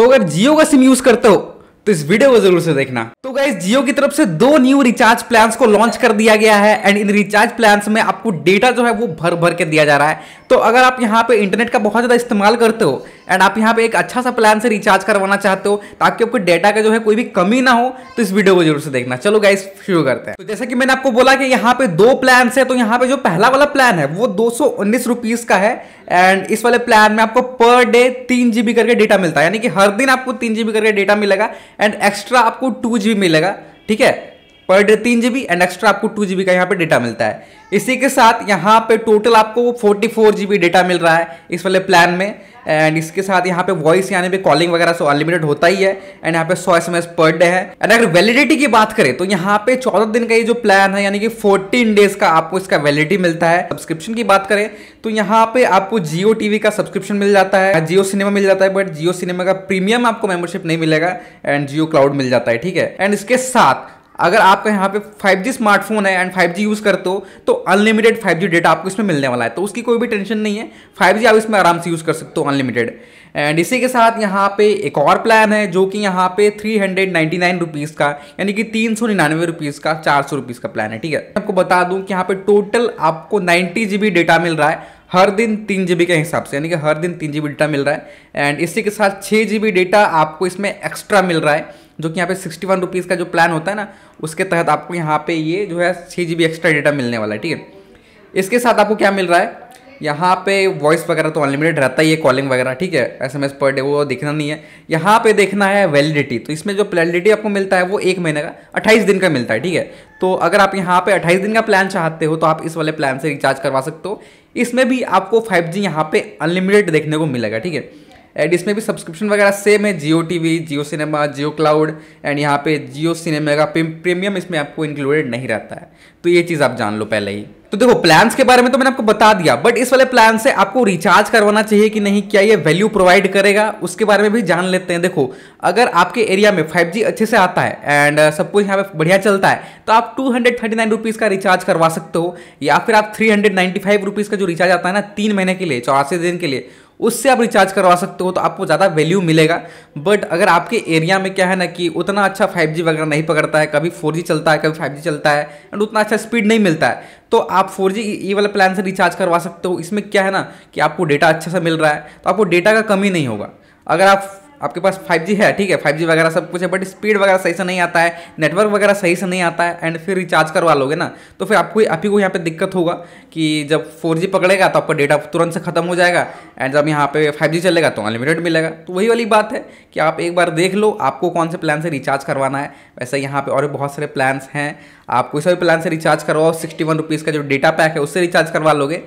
तो अगर जियो का सिम यूज करते हो तो इस वीडियो को जरूर से देखना तो गाइज जियो की तरफ से दो न्यू रिचार्ज प्लान्स को लॉन्च कर दिया गया है एंड इन रिचार्ज प्लान्स में आपको डेटा जो है वो भर भर के दिया जा रहा है तो अगर आप यहाँ पे इंटरनेट का बहुत ज़्यादा इस्तेमाल करते हो एंड आप यहाँ पे एक अच्छा सा प्लान से रिचार्ज करवाना चाहते हो ताकि आपको डेटा का जो है कोई भी कमी ना हो तो इस वीडियो को जरूर से देखना चलो गाइस शुरू करते हैं तो जैसे कि मैंने आपको बोला कि यहाँ पे दो प्लान है तो यहाँ पे जो पहला वाला प्लान है वो दो का है एंड इस वाले प्लान में आपको पर डे तीन करके डेटा मिलता है यानी कि हर दिन आपको तीन जीबी करके डेटा मिलेगा एंड एक्स्ट्रा आपको टू मिलेगा ठीक है पर डे तीन जी एंड एक्स्ट्रा आपको टू जी का यहाँ पे डेटा मिलता है इसी के साथ यहाँ पे टोटल आपको फोर्टी फोर जी डेटा मिल रहा है इस वाले प्लान में एंड इसके साथ यहाँ पे वॉइस यानी भी कॉलिंग वगैरह सो अनलिमिटेड होता ही है एंड यहाँ पे सौ एस पर डे है एंड अगर वैलिडिटी की बात करें तो यहाँ पे चौदह दिन का ये जो प्लान है यानी कि फोर्टीन डेज का आपको इसका वैलिडिटी मिलता है सब्सक्रिप्शन की बात करें तो यहाँ पे आपको जियो टीवी का सब्सक्रिप्शन मिल जाता है जियो सिनेमा मिल जाता है बट जियो सिनेमा का प्रीमियम आपको मेंबरशिप नहीं मिलेगा एंड जियो क्लाउड मिल जाता है ठीक है एंड इसके साथ अगर आपका यहाँ पे 5G स्मार्टफोन है एंड 5G यूज़ करते हो तो अनलिमिटेड 5G डेटा आपको इसमें मिलने वाला है तो उसकी कोई भी टेंशन नहीं है 5G आप इसमें आराम से यूज़ कर सकते हो अनलिमिटेड एंड इसी के साथ यहाँ पे एक और प्लान है जो कि यहाँ पे three hundred ninety nine rupees का यानी कि तीन सौ निन्यानवे रुपीज़ का चार सौ रुपीज़ का प्लान है ठीक है आपको बता दूँ कि यहाँ पे टोटल आपको नाइन्टी जी बी डेटा मिल रहा है हर दिन तीन जी के हिसाब से यानी कि हर दिन तीन जी डेटा मिल रहा है एंड इसी के साथ छः जी डेटा आपको इसमें एक्स्ट्रा मिल रहा है जो कि यहाँ पे सिक्सटी वन रुपीज़ का जो प्लान होता है ना उसके तहत आपको यहाँ पे ये जो है छः जी बी एक्स्ट्रा डेटा मिलने वाला है ठीक है इसके साथ आपको क्या मिल रहा है यहाँ पे वॉइस वगैरह तो अनलिमिटेड रहता ही है कॉलिंग वगैरह ठीक है S M S per day वो देखना नहीं है यहाँ पे देखना है वैलिडिटी तो इसमें जो वैलिडिटी आपको मिलता है वो एक महीने का अट्ठाईस दिन का मिलता है ठीक है तो अगर आप यहाँ पे अट्ठाईस दिन का प्लान चाहते हो तो आप इस वाले प्लान से रिचार्ज करवा सकते हो इसमें भी आपको फाइव जी यहाँ पर अनलिमिटेड देखने को मिलेगा ठीक है एंड इसमें भी सब्सक्रिप्शन वगैरह सेम है Jio T V Jio cinema Jio cloud and यहाँ पे जियो सिनेमा का प्रीमियम इसमें आपको इंक्लूडेड नहीं रहता है तो ये चीज़ आप जान लो पहले ही तो देखो प्लान्स के बारे में तो मैंने आपको बता दिया बट इस वाले प्लान से आपको रिचार्ज करवाना चाहिए कि नहीं क्या ये वैल्यू प्रोवाइड करेगा उसके बारे में भी जान लेते हैं देखो अगर आपके एरिया में 5G अच्छे से आता है एंड uh, सब कुछ यहाँ पे बढ़िया चलता है तो आप टू हंड्रेड का रिचार्ज करवा सकते हो या फिर आप थ्री हंड्रेड का जो रिचार्ज आता है ना तीन महीने के लिए चौरासी दिन के लिए उससे आप रिचार्ज करवा सकते हो तो आपको ज़्यादा वैल्यू मिलेगा बट अगर आपके एरिया में क्या है ना कि उतना अच्छा फाइव वगैरह नहीं पकड़ता है कभी फोर चलता है कभी फाइव चलता है एंड उतना अच्छा स्पीड नहीं मिलता है तो आप फोर जी ये वाला प्लान से रिचार्ज करवा सकते हो इसमें क्या है ना कि आपको डेटा अच्छा सा मिल रहा है तो आपको डेटा का कमी नहीं होगा अगर आप आपके पास 5G है ठीक है 5G वगैरह सब कुछ है बट स्पीड वगैरह सही से नहीं आता है नेटवर्क वगैरह सही से नहीं आता है एंड फिर रिचार्ज करवा लोगे ना तो फिर आपको आप ही को यहाँ पे दिक्कत होगा कि जब 4G पकड़ेगा तो आपका डेटा तुरंत से खत्म हो जाएगा एंड जब यहाँ पे 5G चलेगा तो अनलिमिटेड मिलेगा तो वही वाली बात है कि आप एक बार देख लो आपको कौन से प्लान से रिचार्ज करवाना है वैसे यहाँ पर और भी बहुत सारे प्लान्स हैं आप कोई सा भी प्लान से रिचार्ज करवाओ सिक्सटी वन का जो डेटा पैक है उससे रिचार्ज करवा लोगे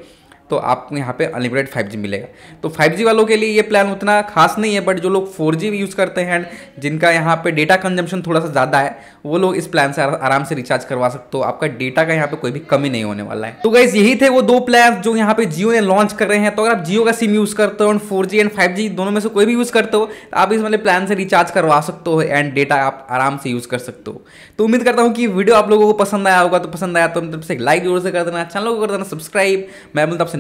तो आपको यहाँ पे अनलिमिटेड 5G मिलेगा तो 5G वालों के लिए ये प्लान उतना खास नहीं है बट जो लोग 4G यूज़ करते हैं जिनका यहाँ पे डेटा कंजम्पशन थोड़ा सा ज़्यादा है वो लोग इस प्लान से आराम से रिचार्ज करवा सकते हो आपका डेटा का यहाँ पे कोई भी कमी नहीं होने वाला है तो गाइज यही थे वो दो प्लान जो यहाँ पे जियो ने लॉन्च कर रहे हैं तो अगर आप जियो का सिम यूज़ करते हो एंड फोर एंड फाइव दोनों में से कोई भी यूज़ करते हो तो आप इस वाले प्लान से रिचार्ज करवा सकते हो एंड डेटा आप आराम से यूज़ कर सकते हो तो उम्मीद करता हूँ कि वीडियो आप लोगों को पसंद आया होगा तो पसंद आया तो मतलब से लाइक जरूर से कर देना चैनल को कर देना सब्सक्राइब मैं बोलता आपसे